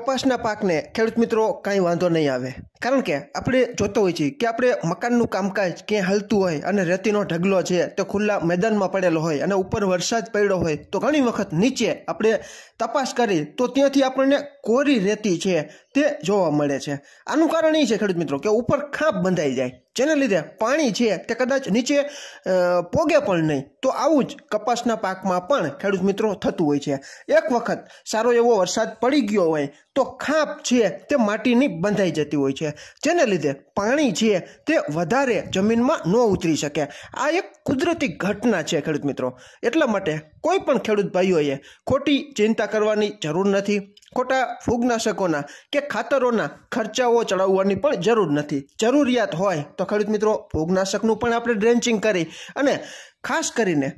કપાસના પાકને ખેડૂત મિત્રો કાંઈ વાંધો નહીં આવે કારણ કે આપણે જોતો હોઈએ છીએ કે આપણે મકાનનું કામકાજ ક્યાંય હાલતું હોય અને રેતીનો ઢગલો છે તે ખુલ્લા મેદાનમાં પડેલો હોય અને ઉપર વરસાદ પડ્યો હોય તો ઘણી વખત નીચે આપણે તપાસ કરી તો ત્યાંથી આપણને કોરી રેતી છે તે જોવા મળે છે આનું કારણ એ છે ખેડૂત મિત્રો કે ઉપર ખાંપ બંધાઈ જાય જેને લીધે પાણી છે તે કદાચ નીચે પોગે પણ નહીં તો આવું જ કપાસના પાકમાં પણ ખેડૂત મિત્રો થતું હોય છે એક વખત સારો એવો વરસાદ પડી ગયો હોય તો ખાંપ છે તે માટીની બંધાઈ જતી હોય છે જેને લીધે પાણી છે તે વધારે જમીનમાં ન ઉતરી શકે આ એક કુદરતી ઘટના છે ખેડૂત મિત્રો એટલા માટે કોઈ પણ ખેડૂત ભાઈઓએ ખોટી ચિંતા કરવાની જરૂર નથી ખોટા ફૂગનાશકોના કે ખાતરોના ખર્ચાઓ ચડાવવાની પણ જરૂર નથી જરૂરિયાત હોય તો ખેડૂત મિત્રો ફૂગનાશકનું પણ આપણે ડ્રેન્ચિંગ કરી અને ખાસ કરીને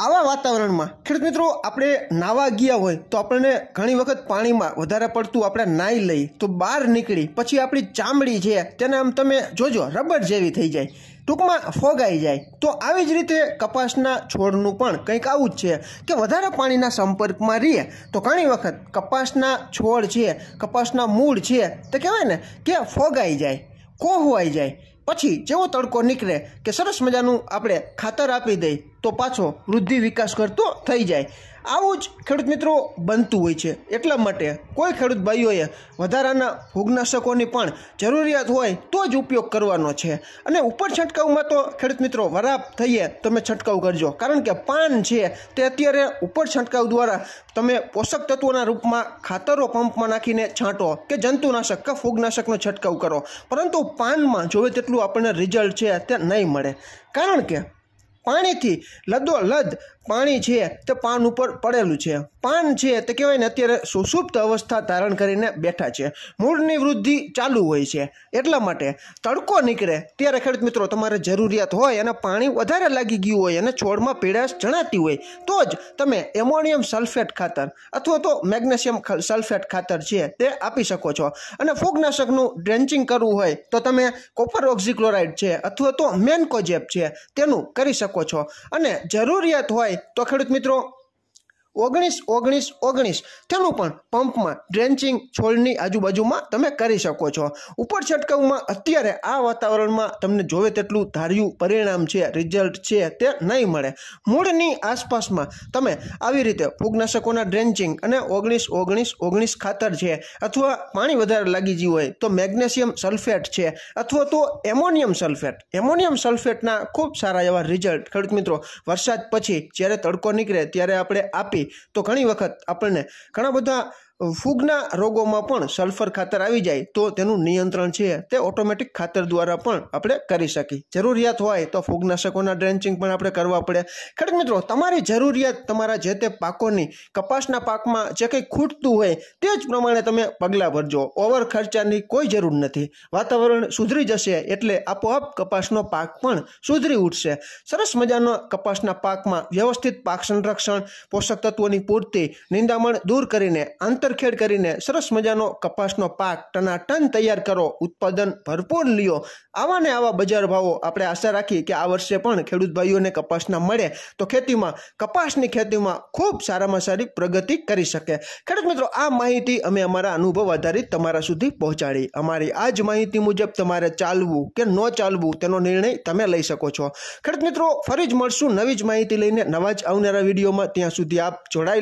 આવા વાતાવરણમાં ખેડૂત મિત્રો આપણે નાવા ગયા હોય તો આપણને ઘણી વખત પાણીમાં વધારે પડતું આપણે નાહી લઈ તો બહાર નીકળી પછી આપણી ચામડી છે તેને આમ તમે જોજો રબર જેવી થઈ જાય ટૂંકમાં ફોગાઈ જાય તો આવી જ રીતે કપાસના છોડનું પણ કંઈક આવું જ છે કે વધારે પાણીના સંપર્કમાં રહીએ તો ઘણી વખત કપાસના છોડ છે કપાસના મૂળ છે તો કહેવાય ને કે ફોગાઈ જાય કોહવાઈ જાય પછી જેવો તડકો નીકળે કે સરસ મજાનું આપણે ખાતર આપી દઈએ તો પાછો વૃદ્ધિ વિકાસ કરતો થઈ જાય આવું જ ખેડૂત મિત્રો બનતું હોય છે એટલા માટે કોઈ ખેડૂત ભાઈઓએ વધારાના ફૂગનાશકોની પણ જરૂરિયાત હોય તો જ ઉપયોગ કરવાનો છે અને ઉપર છંટકાવમાં તો ખેડૂત મિત્રો વરાપ થઈએ તમે છંટકાવ કરજો કારણ કે પાન છે તે અત્યારે ઉપર છંટકાવ દ્વારા તમે પોષક તત્વોના રૂપમાં ખાતરો પંપમાં નાખીને છાંટો કે જંતુનાશક કે ફૂગનાશકનો છંટકાવ કરો પરંતુ પાનમાં જોવે તેટલું આપણને રિઝલ્ટ છે તે નહીં મળે કારણ કે પાણીથી લદોલદ પાણી છે તે પાન ઉપર પડેલું છે પાન છે તે કહેવાય ને અત્યારે સુષુપ્ત અવસ્થા ધારણ કરીને બેઠા છે મૂળની વૃદ્ધિ ચાલુ હોય છે એટલા માટે તડકો નીકળે ત્યારે ખેડૂત મિત્રો તમારે જરૂરિયાત હોય અને પાણી વધારે લાગી ગયું હોય અને છોડમાં પીડાશ જણાતી હોય તો જ તમે એમોનિયમ સલ્ફેટ ખાતર અથવા તો મેગ્નેશિયમ સલ્ફેટ ખાતર છે તે આપી શકો છો અને ફૂગનાશકનું ડ્રેન્ચિંગ કરવું હોય તો તમે કોપર ઓક્ઝિક્લોરાઇડ છે અથવા તો મેન્કોજેપ છે તેનું કરી શકો છો અને જરૂરિયાત હોય તો ખેડૂત મિત્રો ઓગણીસ ઓગણીસ ઓગણીસ તેનું પણ પંપમાં ડ્રેન્ચિંગ છોડની આજુબાજુમાં તમે કરી શકો છો ઉપર છંટકાવમાં અત્યારે આ વાતાવરણમાં તમને જોવે તેટલું ધાર્યું પરિણામ છે રિઝલ્ટ છે તે નહીં મળે મૂળની આસપાસમાં તમે આવી રીતે ફૂગનાશકોના ડ્રેન્ચિંગ અને ઓગણીસ ઓગણીસ ઓગણીસ ખાતર છે અથવા પાણી વધારે લાગી ગયું હોય તો મેગ્નેશિયમ સલ્ફેટ છે અથવા તો એમોનિયમ સલ્ફેટ એમોનિયમ સલ્ફેટના ખૂબ સારા એવા રિઝલ્ટ ખેડૂત મિત્રો વરસાદ પછી જ્યારે તડકો નીકળે ત્યારે આપણે આપી તો ઘણી વખત આપણને ઘણા બધા ફૂગના રોગોમાં પણ સલ્ફર ખાતર આવી જાય તો તેનું નિયંત્રણ છે તે ઓટોમેટિક ખાતર દ્વારા પણ આપણે કરી શકીએ જરૂરિયાત હોય તો ફૂગનાશકોના ડ્રેન્ચિંગ પણ આપણે કરવા પડે ખેડૂત મિત્રો તમારી જરૂરિયાત તમારા જે તે પાકોની કપાસના પાકમાં જે કંઈ ખૂટતું હોય તે જ પ્રમાણે તમે પગલાં ભરજો ઓવર ખર્ચાની કોઈ જરૂર નથી વાતાવરણ સુધરી જશે એટલે આપોઆપ કપાસનો પાક પણ સુધરી ઉઠશે સરસ મજાનો કપાસના પાકમાં વ્યવસ્થિત પાક સંરક્ષણ પોષક તત્વોની પૂર્તિ નિંદામણ દૂર કરીને આંતર તરખેડ કરીને સરસ મજાનો કપાસનો પાક ટનાટન તૈયાર કરો ઉત્પાદન ભરપૂર લ્યો આવા ને આવા બજાર ભાવો આપણે આશા રાખી કે આ વર્ષે પણ ખેડૂત ભાઈઓને કપાસના મળે તો ખેતીમાં કપાસની ખેતીમાં ખૂબ સારામાં સારી પ્રગતિ કરી શકે ખેડૂત મિત્રો આ માહિતી અમે અમારા અનુભવ આધારિત તમારા સુધી પહોંચાડી અમારી આ જ માહિતી મુજબ તમારે ચાલવું કે ન ચાલવું તેનો નિર્ણય તમે લઈ શકો છો ખેડૂત મિત્રો ફરી જ મળશું નવી જ માહિતી લઈને નવા જ આવનારા વિડીયોમાં ત્યાં સુધી આપ જોડાયેલા